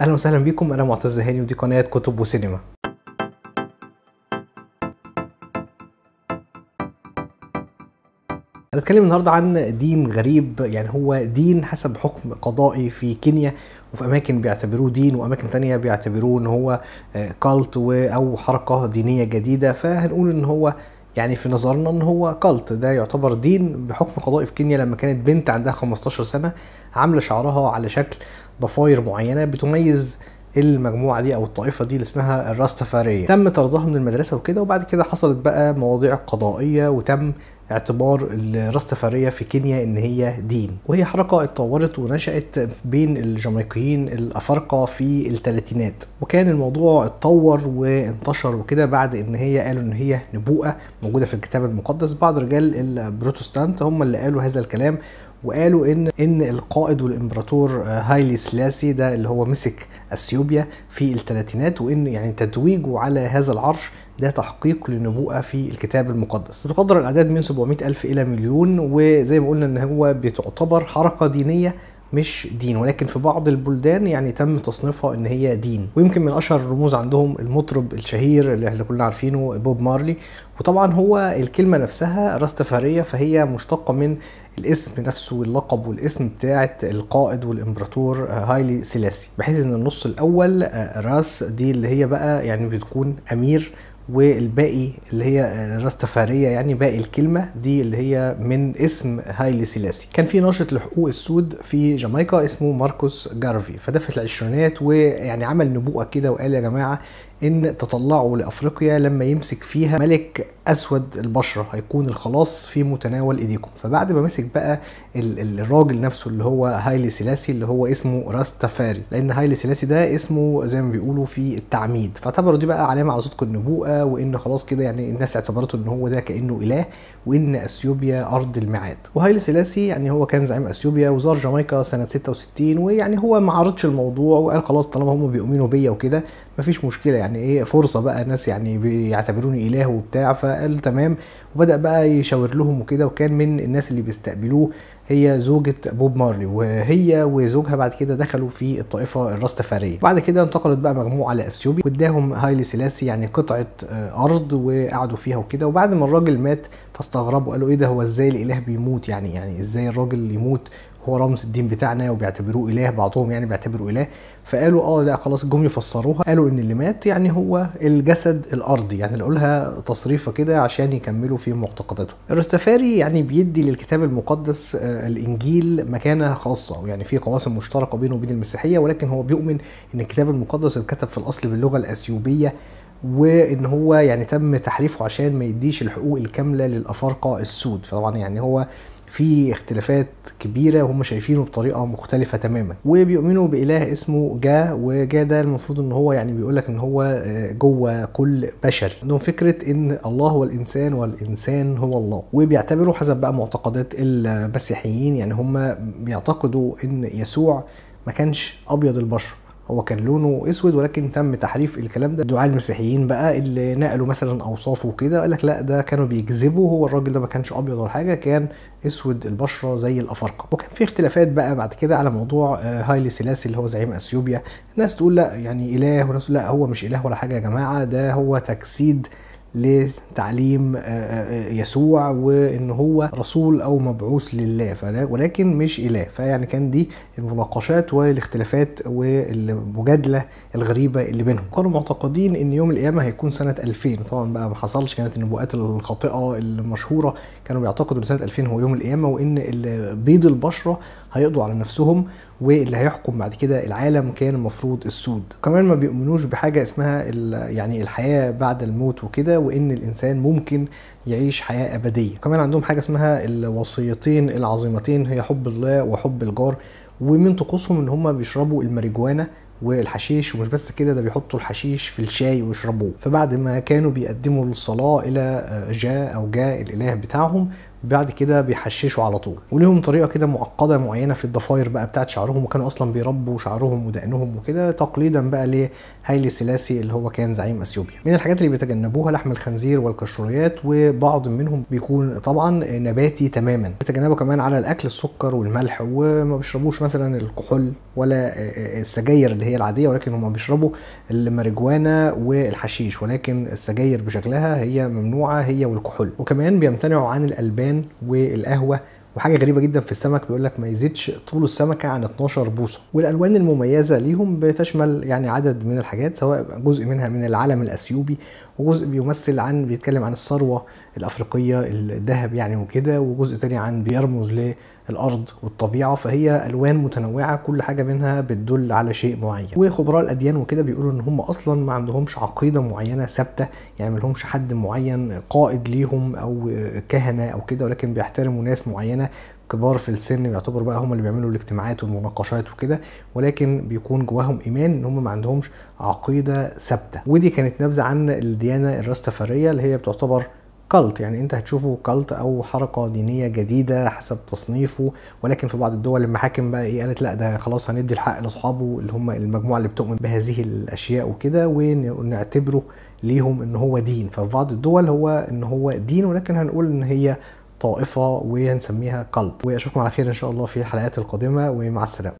اهلا وسهلا بكم انا معتز هاني ودي قناه كتب وسينما هنتكلم النهارده عن دين غريب يعني هو دين حسب حكم قضائي في كينيا وفي اماكن بيعتبروه دين واماكن ثانيه بيعتبروه ان هو آه، كالت او حركه دينيه جديده فهنقول ان هو يعني في نظرنا ان هو كالت ده يعتبر دين بحكم قضائي في كينيا لما كانت بنت عندها 15 سنه عامله شعرها على شكل ضفاير معينه بتميز المجموعه دي او الطائفه دي اللي اسمها الراستفاريه تم طردها من المدرسه وكده وبعد كده حصلت بقى مواضيع قضائيه وتم اعتبار الراستفارية في كينيا ان هي دين وهي حركة اتطورت ونشأت بين الجامايكيين الافارقة في الثلاثينات وكان الموضوع اتطور وانتشر وكده بعد ان هي قالوا ان هي نبوءة موجودة في الكتاب المقدس بعض رجال البروتستانت هم اللي قالوا هذا الكلام وقالوا ان ان القائد والامبراطور آه، هايلي سلاسي ده اللي هو مسك اثيوبيا في الثلاثينات وان يعني تتويجه على هذا العرش ده تحقيق لنبوءة في الكتاب المقدس تقدر الأعداد من 700 ألف إلى مليون وزي ما قلنا إن هو بتعتبر حركة دينية مش دين ولكن في بعض البلدان يعني تم تصنيفها ان هي دين ويمكن من اشهر الرموز عندهم المطرب الشهير اللي احنا كلنا عارفينه بوب مارلي وطبعا هو الكلمه نفسها راستفاريه فهي مشتقه من الاسم نفسه واللقب والاسم بتاعت القائد والامبراطور آه، هايلي سيلاسي بحيث ان النص الاول آه، راس دي اللي هي بقى يعني بتكون امير والباقي اللي هي الراستفارية يعني باقي الكلمة دي اللي هي من اسم هايلي سيلاسي كان في ناشط لحقوق السود في جامايكا اسمه ماركوس جارفي فده في العشرينات ويعني عمل نبوءة كده وقال يا جماعة ان تطلعوا لافريقيا لما يمسك فيها ملك اسود البشره هيكون الخلاص في متناول ايديكم فبعد ما مسك بقى الراجل نفسه اللي هو هايلي سيلاسي اللي هو اسمه راستافاري لان هايلي سيلاسي ده اسمه زي ما بيقولوا في التعميد فاعتبروا دي بقى علامه على صدق النبوءه وان خلاص كده يعني الناس اعتبرته ان هو ده كانه اله وان اثيوبيا ارض الميعاد وهايلي سيلاسي يعني هو كان زعيم اثيوبيا وزار جامايكا سنه 66 ويعني هو ما عارضش الموضوع وقال خلاص طالما هم بيؤمنوا بيا وكده مفيش مشكله يعني ايه فرصه بقى ناس يعني بيعتبروني اله وبتاع فقال تمام وبدا بقى يشاور لهم وكده وكان من الناس اللي بيستقبلوه هي زوجة بوب مارلي وهي وزوجها بعد كده دخلوا في الطائفة الراستفارية بعد كده انتقلت بقى مجموعة لأثيوبيا واداهم هايلي سيلاسي يعني قطعة آه، ارض وقعدوا فيها وكده وبعد ما الراجل مات فاستغربوا قالوا ايه ده هو ازاي الاله بيموت يعني يعني ازاي الراجل اللي يموت هو رمز الدين بتاعنا وبيعتبروه اله بعضهم يعني بيعتبروه اله فقالوا اه لا خلاص جم يفسروها قالوا ان اللي مات يعني هو الجسد الارضي يعني لقوا تصريفه كده عشان يكملوا في معتقداتهم الرستفاري يعني بيدي للكتاب المقدس آه، الانجيل مكانه خاصه يعني في قواسم مشتركه بينه وبين المسيحيه ولكن هو بيؤمن ان الكتاب المقدس اتكتب في الاصل باللغه الاثيوبيه وان هو يعني تم تحريفه عشان ما يديش الحقوق الكامله للافارقه السود فطبعا يعني هو في اختلافات كبيرة وهم شايفينه بطريقة مختلفة تماما وبيؤمنوا بإله اسمه جا وجا ده المفروض ان هو يعني بيقولك ان هو آه، جوه كل بشري عندهم فكرة ان الله هو الإنسان والإنسان هو الله وبيعتبروا حسب بقى معتقدات المسيحيين يعني هم بيعتقدوا ان يسوع ما كانش أبيض البشر هو كان لونه اسود ولكن تم تحريف الكلام ده دعاء المسيحيين بقى اللي نقلوا مثلا اوصافه وكده قال لك لا ده كانوا بيكذبوا هو الراجل ده ما كانش ابيض ولا حاجه كان اسود البشره زي الافارقه وكان في اختلافات بقى بعد كده على موضوع آه، هايلي سيلاسي اللي هو زعيم اثيوبيا ناس تقول لا يعني اله وناس تقول لا هو مش اله ولا حاجه يا جماعه ده هو تجسيد لتعليم آه، آه، آه، يسوع وان هو رسول او مبعوث لله ولكن مش اله فيعني كان دي المناقشات والاختلافات والمجادله الغريبه اللي بينهم كانوا معتقدين ان يوم القيامه هيكون سنه 2000 طبعا بقى ما حصلش كانت النبوءات الخاطئه المشهوره كانوا بيعتقدوا ان سنه 2000 هو يوم القيامه وان بيض البشره هيقضوا على نفسهم واللي هيحكم بعد كده العالم كان المفروض السود كمان ما بيؤمنوش بحاجه اسمها يعني الحياه بعد الموت وكده وان الانسان ممكن يعيش حياه ابديه وكمان عندهم حاجه اسمها الوصيتين العظيمتين هي حب الله وحب الجار ومن طقوسهم ان هم بيشربوا الماريجوانا والحشيش ومش بس كده ده بيحطوا الحشيش في الشاي ويشربوه فبعد ما كانوا بيقدموا الصلاة إلى جاء أو جاء الإله بتاعهم بعد كده بيحششوا على طول وليهم طريقه كده معقده معينه في الضفاير بقى بتاعت شعرهم وكانوا اصلا بيربوا شعرهم ودقنهم وكده تقليدا بقى لهايلي سلاسي اللي هو كان زعيم اثيوبيا من الحاجات اللي بيتجنبوها لحم الخنزير والقشريات وبعض منهم بيكون طبعا نباتي تماما بيتجنبوا كمان على الاكل السكر والملح وما بيشربوش مثلا الكحول ولا السجاير اللي هي العاديه ولكن هم بيشربوا الماريجوانا والحشيش ولكن السجاير بشكلها هي ممنوعه هي والكحول وكمان بيمتنعوا عن الالبان الكمان والقهوه وحاجه غريبه جدا في السمك بيقول لك ما يزيدش طول السمكه عن 12 بوصه والالوان المميزه ليهم بتشمل يعني عدد من الحاجات سواء جزء منها من العلم الاثيوبي وجزء بيمثل عن بيتكلم عن الثروه الافريقيه الذهب يعني وكده وجزء تاني عن بيرمز الارض والطبيعه فهي الوان متنوعه كل حاجه منها بتدل على شيء معين وخبراء الاديان وكده بيقولوا ان هم اصلا ما عندهمش عقيده معينه ثابته يعني ما لهمش حد معين قائد ليهم او كهنه او كده ولكن بيحترموا ناس معينه كبار في السن بيعتبر بقى هم اللي بيعملوا الاجتماعات والمناقشات وكده ولكن بيكون جواهم ايمان ان هم ما عندهمش عقيده ثابته ودي كانت نبذه عن الديانه الراستفاريه اللي هي بتعتبر كالت يعني انت هتشوفه كالت او حركه دينيه جديده حسب تصنيفه ولكن في بعض الدول المحاكم بقى ايه قالت لا ده خلاص هندي الحق لاصحابه اللي هم المجموعه اللي بتؤمن بهذه الاشياء وكده ونعتبره ليهم ان هو دين ففي بعض الدول هو ان هو دين ولكن هنقول ان هي طائفه وهنسميها كالت واشوفكم على خير ان شاء الله في الحلقات القادمه ومع السلامه